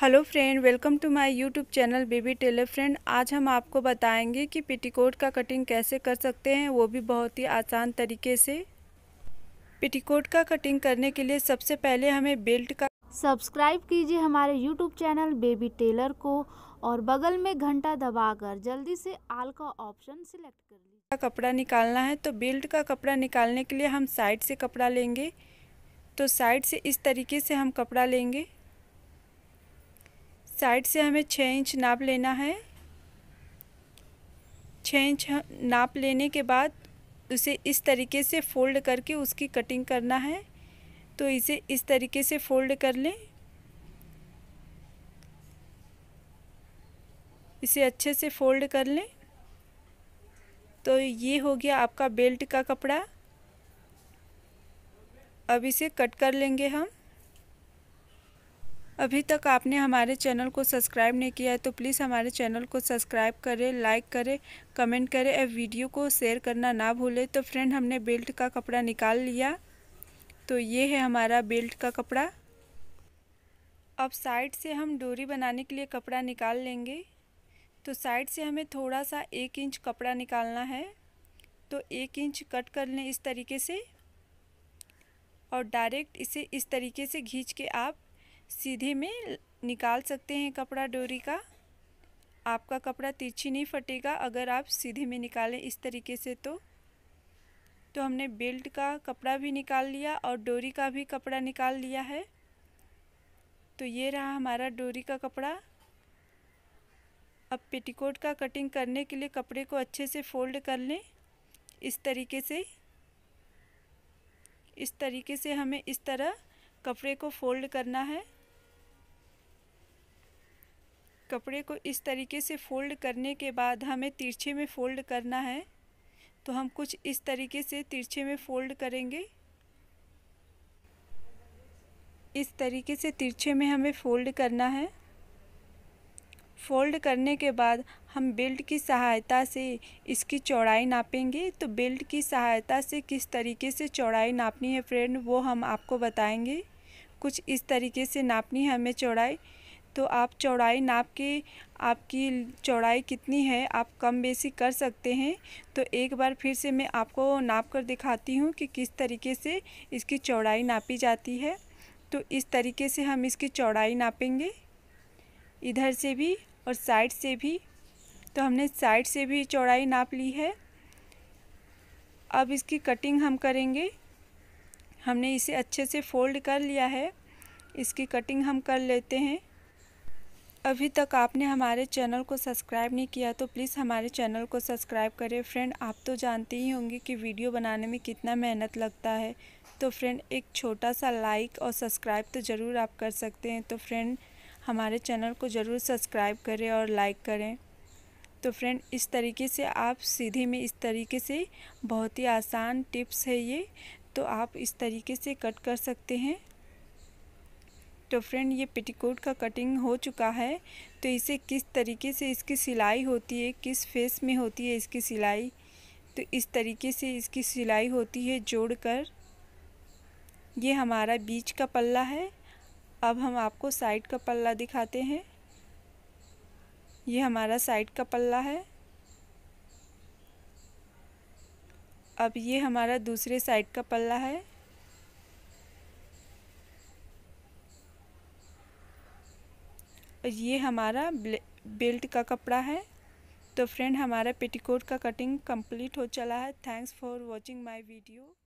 hello friend welcome to my YouTube channel baby tailor friend आज हम आपको बताएंगे कि पेटीकोट का कटिंग कैसे कर सकते हैं वो भी बहुत ही आसान तरीके से पेटीकोट का कटिंग करने के लिए सबसे पहले हमें बेल्ट का सब्सक्राइब कीजिए हमारे यूट्यूब चैनल बेबी टेलर को और बगल में घंटा दबाकर जल्दी से आल का ऑप्शन सिलेक्ट कर लीजिए कपड़ा निकालना है तो बेल्ट का कपड़ा निकालने के लिए हम साइड से कपड़ा लेंगे तो साइड से इस तरीके से हम कपड़ा लेंगे साइड से हमें छः इंच नाप लेना है छः इंच नाप लेने के बाद उसे इस तरीके से फोल्ड करके उसकी कटिंग करना है तो इसे इस तरीके से फोल्ड कर लें इसे अच्छे से फोल्ड कर लें तो ये हो गया आपका बेल्ट का कपड़ा अब इसे कट कर लेंगे हम अभी तक आपने हमारे चैनल को सब्सक्राइब नहीं किया है तो प्लीज़ हमारे चैनल को सब्सक्राइब करें लाइक करें कमेंट करें और वीडियो को शेयर करना ना भूलें तो फ्रेंड हमने बेल्ट का कपड़ा निकाल लिया तो ये है हमारा बेल्ट का कपड़ा अब साइड से हम डोरी बनाने के लिए कपड़ा निकाल लेंगे तो साइड से हमें थोड़ा सा एक इंच कपड़ा निकालना है तो एक इंच कट कर लें इस तरीके से और डायरेक्ट इसे इस तरीके से खींच के आप सीधे में निकाल सकते हैं कपड़ा डोरी का आपका कपड़ा तिरछी नहीं फटेगा अगर आप सीधे में निकालें इस तरीके से तो तो हमने बेल्ट का कपड़ा भी निकाल लिया और डोरी का भी कपड़ा निकाल लिया है तो ये रहा हमारा डोरी का कपड़ा अब पेटीकोट का कटिंग करने के लिए कपड़े को अच्छे से फोल्ड कर लें इस तरीके से इस तरीके से हमें इस तरह कपड़े को फोल्ड करना है कपड़े को इस तरीके से फोल्ड करने के बाद हमें तिरछे में फोल्ड करना है तो हम कुछ इस तरीके से तिरछे में फोल्ड करेंगे इस तरीके से तिरछे में हमें फोल्ड करना है फोल्ड करने के बाद हम बेल्ट की सहायता से इसकी चौड़ाई नापेंगे तो बेल्ट की सहायता से किस तरीके से चौड़ाई नापनी है फ्रेंड वो हम आपको बताएंगे कुछ इस तरीके से नापनी है हमें चौड़ाई तो आप चौड़ाई नाप के आपकी चौड़ाई कितनी है आप कम बेसी कर सकते हैं तो एक बार फिर से मैं आपको नाप कर दिखाती हूँ कि किस तरीके से इसकी चौड़ाई नापी जाती है तो इस तरीके से हम इसकी चौड़ाई नापेंगे इधर से भी और साइड से भी तो हमने साइड से भी चौड़ाई नाप ली है अब इसकी कटिंग हम करेंगे हमने इसे अच्छे से फोल्ड कर लिया है इसकी कटिंग हम कर लेते हैं अभी तक आपने हमारे चैनल को सब्सक्राइब नहीं किया तो प्लीज़ हमारे चैनल को सब्सक्राइब करें फ्रेंड आप तो जानते ही होंगे कि वीडियो बनाने में कितना मेहनत लगता है तो फ्रेंड एक छोटा सा लाइक और सब्सक्राइब तो ज़रूर आप कर सकते हैं तो फ्रेंड हमारे चैनल को ज़रूर सब्सक्राइब करें और लाइक करें तो फ्रेंड इस तरीके से आप सीधे में इस तरीके से बहुत ही आसान टिप्स है ये तो आप इस तरीके से कट कर सकते हैं तो फ्रेंड ये पेटीकोट का कटिंग हो चुका है तो इसे किस तरीके से इसकी सिलाई होती है किस फेस में होती है इसकी सिलाई तो इस तरीके से इसकी सिलाई होती है जोड़कर ये हमारा बीच का पल्ला है अब हम आपको साइड का पल्ला दिखाते हैं ये हमारा साइड का पल्ला है अब ये हमारा दूसरे साइड का पल्ला है और ये हमारा बेल्ट का कपड़ा है तो फ्रेंड हमारा पेटीकोट का कटिंग कंप्लीट हो चला है thanks for watching my video